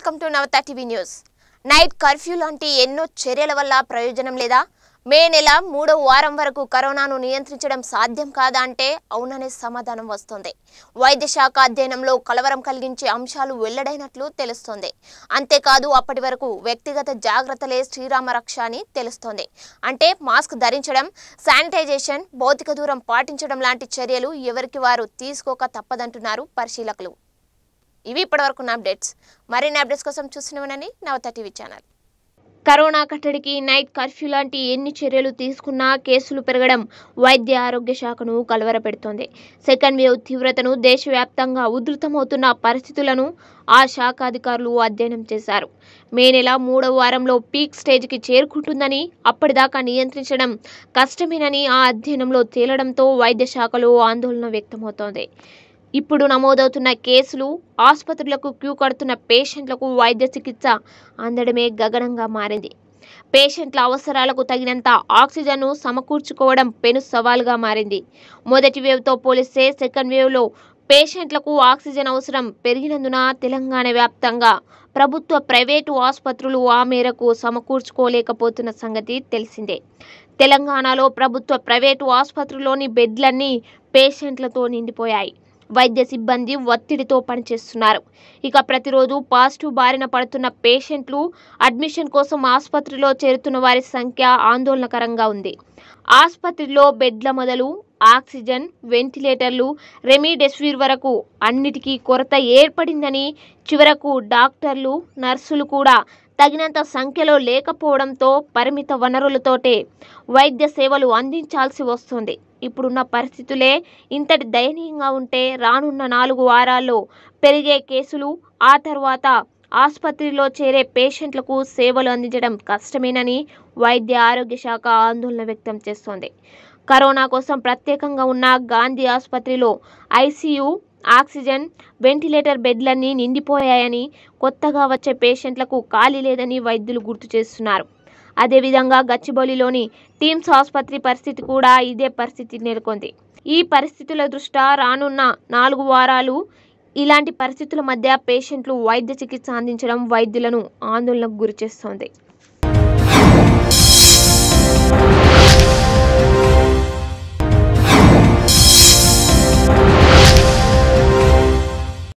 welcome to Navata TV news night curfew లాంటి ఎన్నో చర్యల వల్ల ప్రయోజనం లేదా మే నెల మూడో వారం వరకు కరోనాను నియంత్రించడం సాధ్యం కాదా అంటే అవుననే సమాధానం వస్తుంది వైద్య శాఖ అధ్యయనంలో కలవరం కలిగించే అంశాలు వెల్లడైనట్లు తెలుస్తోంది అంతేకాదు అప్పటి వరకు వ్యక్తిగత జాగ్రత్తలే శ్రీరామ రక్ష అని తెలుస్తోంది అంటే మాస్క్ ధరించడం శానిటైజేషన్ భౌతిక దూరం పాటించడం లాంటి చర్యలు ఎవరికి వారు తీసుకోక తప్పదంటున్నారు పరిశీలకులు ఇవి ఇప్పటివరకు నా అప్డేట్స్ మరిన్ని అప్డేట్స్ కోసం చూస్తున్నామని నవత టీవీ ఛానల్ కరోనా కట్టడికి నైట్ కర్ఫ్యూ లాంటి ఎన్ని చర్యలు తీసుకున్నా కేసులు పెరగడం వైద్య ఆరోగ్య శాఖను కలవరపెడుతోంది సెకండ్ వేవ్ తీవ్రతను దేశవ్యాప్తంగా ఉధృతమవుతున్న పరిస్థితులను ఆ శాఖ అధికారులు అధ్యయనం చేశారు మే నెల మూడవ వారంలో పీక్ స్టేజ్కి చేరుకుంటుందని అప్పటిదాకా నియంత్రించడం కష్టమేనని ఆ అధ్యయనంలో తేలడంతో వైద్య శాఖలో ఆందోళన వ్యక్తమవుతోంది ఇప్పుడు నమోదవుతున్న కేసులు ఆసుపత్రులకు క్యూ కడుతున్న పేషెంట్లకు వైద్య చికిత్స అందడమే గగనంగా మారింది పేషెంట్ల అవసరాలకు తగినంత ఆక్సిజన్ను సమకూర్చుకోవడం పెను సవాల్గా మారింది మొదటి వేవ్తో పోలిస్తే సెకండ్ వేవ్లో పేషెంట్లకు ఆక్సిజన్ అవసరం పెరిగినందున తెలంగాణ వ్యాప్తంగా ప్రభుత్వ ప్రైవేటు ఆసుపత్రులు ఆ మేరకు సమకూర్చుకోలేకపోతున్న సంగతి తెలిసిందే తెలంగాణలో ప్రభుత్వ ప్రైవేటు ఆసుపత్రుల్లోని బెడ్లన్నీ పేషెంట్లతో నిండిపోయాయి వైద్య సిబ్బంది ఒత్తిడితో పనిచేస్తున్నారు ఇక ప్రతిరోజు పాజిటివ్ బారిన పడుతున్న పేషెంట్లు అడ్మిషన్ కోసం ఆసుపత్రిలో చేరుతున్న వారి సంఖ్య ఆందోళనకరంగా ఉంది ఆసుపత్రిలో బెడ్ల మొదలు ఆక్సిజన్ వెంటిలేటర్లు రెమిడెసివిర్ వరకు అన్నిటికీ కొరత ఏర్పడిందని చివరకు డాక్టర్లు నర్సులు కూడా తగినంత సంఖ్యలో లేకపోవడంతో పరిమిత వనరులతోటే వైద్య సేవలు అందించాల్సి వస్తుంది ఇప్పుడున్న పరిస్థితులే ఇంతటి దయనీయంగా ఉంటే రానున్న నాలుగు వారాల్లో పెరిగే కేసులు ఆ తర్వాత ఆసుపత్రిలో చేరే పేషెంట్లకు సేవలు అందించడం కష్టమేనని వైద్య ఆరోగ్య శాఖ ఆందోళన వ్యక్తం చేస్తోంది కరోనా కోసం ప్రత్యేకంగా ఉన్న గాంధీ ఆసుపత్రిలో ఐసీయూ ఆక్సిజన్ వెంటిలేటర్ బెడ్లన్నీ నిండిపోయాయని కొత్తగా వచ్చే పేషెంట్లకు ఖాళీ లేదని వైద్యులు గుర్తు చేస్తున్నారు అదేవిధంగా గచ్చిబౌలిలోని టీమ్స్ ఆసుపత్రి పరిస్థితి కూడా ఇదే పరిస్థితి నెలకొంది ఈ పరిస్థితుల దృష్ట్యా రానున్న నాలుగు వారాలు ఇలాంటి పరిస్థితుల మధ్య పేషెంట్లు వైద్య చికిత్స అందించడం వైద్యులను ఆందోళనకు గురిచేస్తోంది